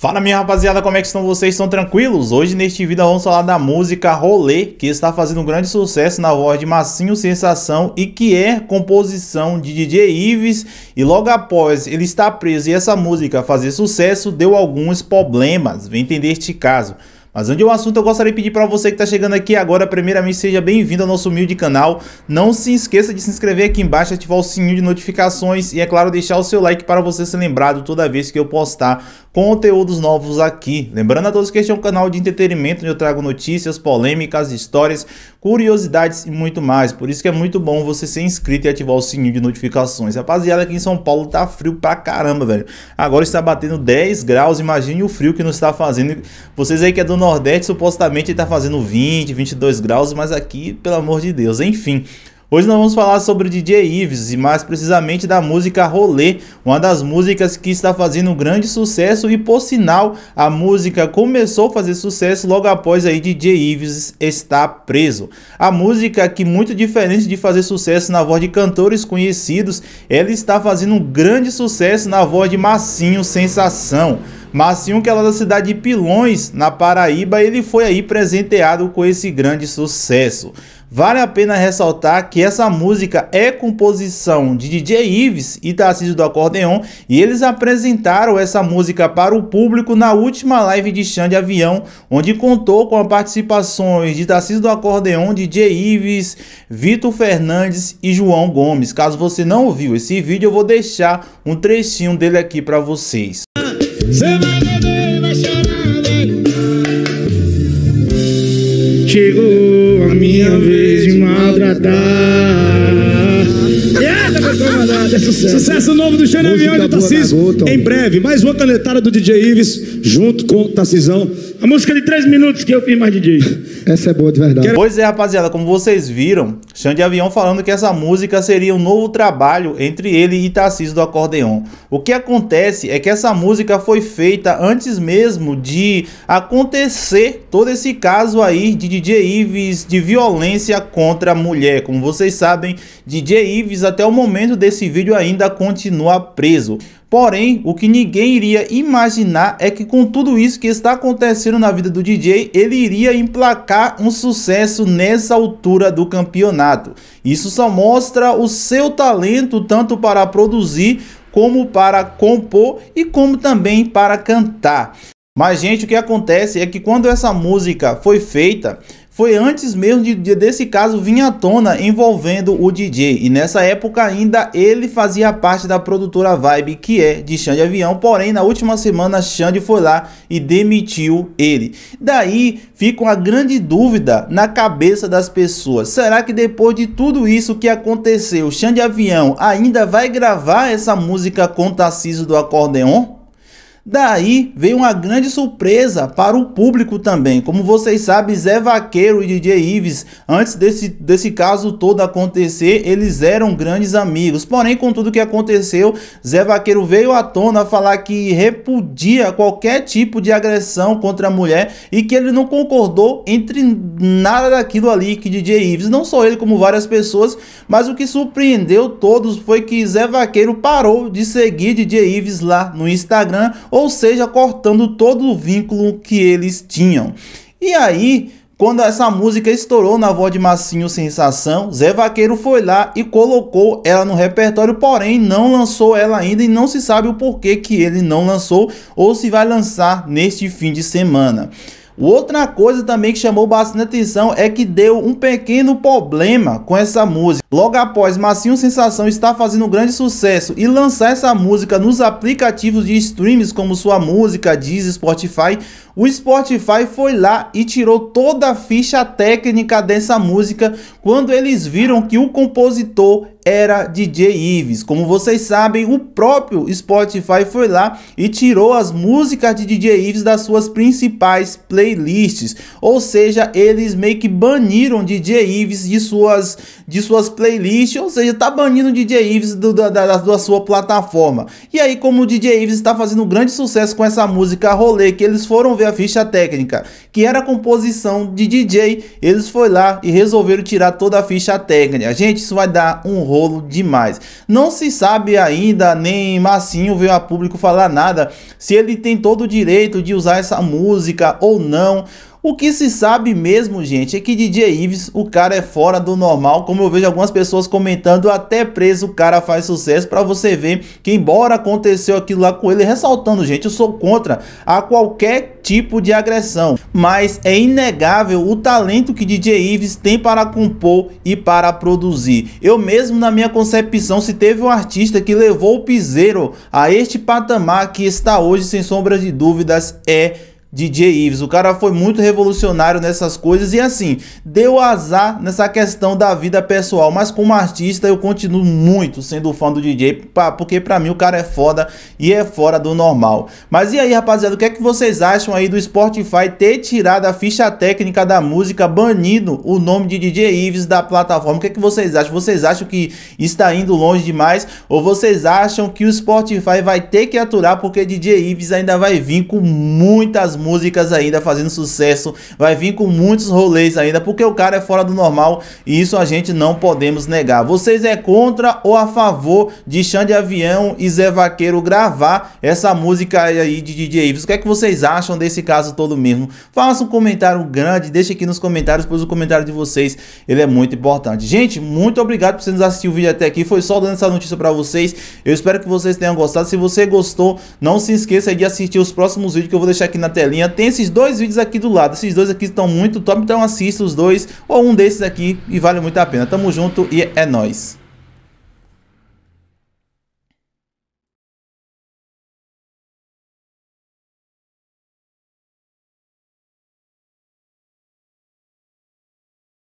Fala minha rapaziada, como é que estão vocês? Estão tranquilos? Hoje neste vídeo vamos falar da música Rolê, que está fazendo um grande sucesso na voz de Massinho Sensação e que é composição de DJ Ives e logo após ele estar preso e essa música fazer sucesso, deu alguns problemas, vem entender este caso. Mas antes é o assunto, eu gostaria de pedir para você que está chegando aqui agora, primeiramente, seja bem-vindo ao nosso humilde canal. Não se esqueça de se inscrever aqui embaixo, ativar o sininho de notificações e, é claro, deixar o seu like para você ser lembrado toda vez que eu postar conteúdos novos aqui. Lembrando a todos que este é um canal de entretenimento onde eu trago notícias, polêmicas, histórias, curiosidades e muito mais. Por isso que é muito bom você ser inscrito e ativar o sininho de notificações. Rapaziada, aqui em São Paulo tá frio pra caramba, velho. Agora está batendo 10 graus, imagine o frio que nos está fazendo. Vocês aí que é do Nordeste, supostamente tá fazendo 20, 22 graus, mas aqui, pelo amor de Deus, enfim... Hoje nós vamos falar sobre o DJ Ives e mais precisamente da música Rolê, uma das músicas que está fazendo um grande sucesso e por sinal a música começou a fazer sucesso logo após aí DJ Ives estar preso. A música que muito diferente de fazer sucesso na voz de cantores conhecidos, ela está fazendo um grande sucesso na voz de Massinho Sensação mas um que é lá da cidade de Pilões, na Paraíba, ele foi aí presenteado com esse grande sucesso. Vale a pena ressaltar que essa música é composição de DJ Ives e Tarcísio do Acordeon e eles apresentaram essa música para o público na última live de Xande Avião, onde contou com a participações de Tarcísio do Acordeon, DJ Ives, Vitor Fernandes e João Gomes. Caso você não ouviu esse vídeo, eu vou deixar um trechinho dele aqui para vocês. Você vai beber, vai chorar, velho. Chegou a minha vez de maltratar sucesso. Sucesso novo do Xana Avião e do Tarcísio. Em breve, mais uma canetada do DJ Ives, junto com o Tarcisão. A música de 3 minutos que eu fiz mais DJ. essa é boa de verdade. Pois é, rapaziada, como vocês viram, Xande Avião falando que essa música seria um novo trabalho entre ele e Tarcísio do Acordeon. O que acontece é que essa música foi feita antes mesmo de acontecer todo esse caso aí de DJ Ives de violência contra a mulher. Como vocês sabem, DJ Ives até o momento desse vídeo vídeo ainda continua preso. Porém, o que ninguém iria imaginar é que com tudo isso que está acontecendo na vida do DJ, ele iria emplacar um sucesso nessa altura do campeonato. Isso só mostra o seu talento tanto para produzir como para compor e como também para cantar. Mas gente, o que acontece é que quando essa música foi feita, foi antes mesmo de, de, desse caso vinha à tona envolvendo o DJ. E nessa época ainda ele fazia parte da produtora Vibe, que é de Xande Avião. Porém, na última semana, Xande foi lá e demitiu ele. Daí fica uma grande dúvida na cabeça das pessoas. Será que depois de tudo isso que aconteceu, Xande Avião ainda vai gravar essa música com Tarcísio do Acordeon? Daí veio uma grande surpresa para o público também. Como vocês sabem, Zé Vaqueiro e DJ Ives, antes desse, desse caso todo acontecer, eles eram grandes amigos. Porém, com tudo que aconteceu, Zé Vaqueiro veio à tona falar que repudia qualquer tipo de agressão contra a mulher e que ele não concordou entre nada daquilo ali que DJ Ives, não só ele, como várias pessoas, mas o que surpreendeu todos foi que Zé Vaqueiro parou de seguir DJ Ives lá no Instagram ou seja, cortando todo o vínculo que eles tinham. E aí, quando essa música estourou na voz de Massinho Sensação, Zé Vaqueiro foi lá e colocou ela no repertório, porém não lançou ela ainda e não se sabe o porquê que ele não lançou ou se vai lançar neste fim de semana. Outra coisa também que chamou bastante atenção é que deu um pequeno problema com essa música. Logo após, Massinho Sensação está fazendo grande sucesso e lançar essa música nos aplicativos de streams como sua música, Diz Spotify, o Spotify foi lá e tirou toda a ficha técnica dessa música quando eles viram que o compositor era DJ Ives. Como vocês sabem, o próprio Spotify foi lá e tirou as músicas de DJ Ives das suas principais playlists. Ou seja, eles meio que baniram DJ Ives de suas de suas playlist, ou seja, tá banindo o DJ Ives do, da, da, da sua plataforma. E aí, como o DJ Ives está fazendo um grande sucesso com essa música rolê, que eles foram ver a ficha técnica, que era composição de DJ, eles foram lá e resolveram tirar toda a ficha técnica. Gente, isso vai dar um rolo demais. Não se sabe ainda, nem Massinho veio a público falar nada, se ele tem todo o direito de usar essa música ou não. O que se sabe mesmo, gente, é que DJ Ives, o cara é fora do normal, como eu vejo algumas pessoas comentando, até preso o cara faz sucesso, para você ver que embora aconteceu aquilo lá com ele, ressaltando, gente, eu sou contra a qualquer tipo de agressão, mas é inegável o talento que DJ Ives tem para compor e para produzir. Eu mesmo na minha concepção, se teve um artista que levou o piseiro a este patamar que está hoje, sem sombra de dúvidas, é DJ Ives. O cara foi muito revolucionário nessas coisas e assim, deu azar nessa questão da vida pessoal, mas como artista eu continuo muito sendo fã do DJ, porque pra mim o cara é foda e é fora do normal. Mas e aí, rapaziada, o que é que vocês acham aí do Spotify ter tirado a ficha técnica da música, banindo o nome de DJ Ives da plataforma? O que é que vocês acham? Vocês acham que está indo longe demais ou vocês acham que o Spotify vai ter que aturar porque DJ Ives ainda vai vir com muitas músicas ainda fazendo sucesso, vai vir com muitos rolês ainda, porque o cara é fora do normal e isso a gente não podemos negar. Vocês é contra ou a favor de Xande Avião e Zé Vaqueiro gravar essa música aí de DJ Ives? O que é que vocês acham desse caso todo mesmo? Faça um comentário grande, deixa aqui nos comentários, pois o comentário de vocês ele é muito importante. Gente, muito obrigado por vocês assistirem assistir o vídeo até aqui, foi só dando essa notícia para vocês. Eu espero que vocês tenham gostado. Se você gostou, não se esqueça de assistir os próximos vídeos que eu vou deixar aqui na tela telinha. Tem esses dois vídeos aqui do lado. Esses dois aqui estão muito top, então assista os dois ou um desses aqui e vale muito a pena. Tamo junto e é nóis.